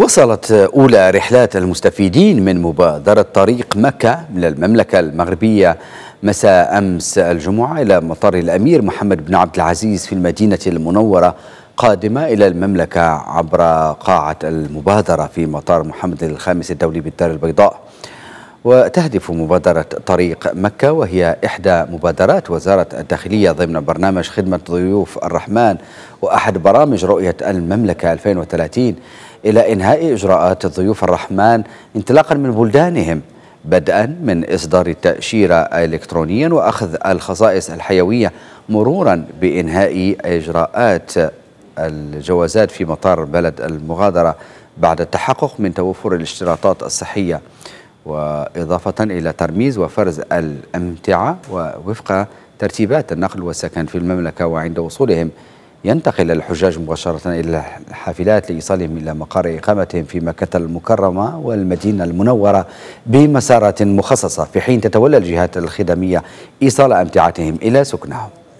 وصلت أولى رحلات المستفيدين من مبادرة طريق مكة من المملكة المغربية مساء أمس الجمعة إلى مطار الأمير محمد بن عبد العزيز في المدينة المنورة قادمة إلى المملكة عبر قاعة المبادرة في مطار محمد الخامس الدولي بالدار البيضاء وتهدف مبادرة طريق مكة وهي إحدى مبادرات وزارة الداخلية ضمن برنامج خدمة ضيوف الرحمن وأحد برامج رؤية المملكة 2030 إلى إنهاء إجراءات الضيوف الرحمن انطلاقا من بلدانهم بدءا من إصدار التأشيرة إلكترونيا وأخذ الخصائص الحيوية مرورا بإنهاء إجراءات الجوازات في مطار بلد المغادرة بعد التحقق من توفر الاشتراطات الصحية وإضافة إلى ترميز وفرز الأمتعة ووفق ترتيبات النقل والسكن في المملكة وعند وصولهم ينتقل الحجاج مباشرة إلى الحافلات لإيصالهم إلى مقر إقامتهم في مكة المكرمة والمدينة المنورة بمسارات مخصصة في حين تتولى الجهات الخدمية إيصال أمتعتهم إلى سكنهم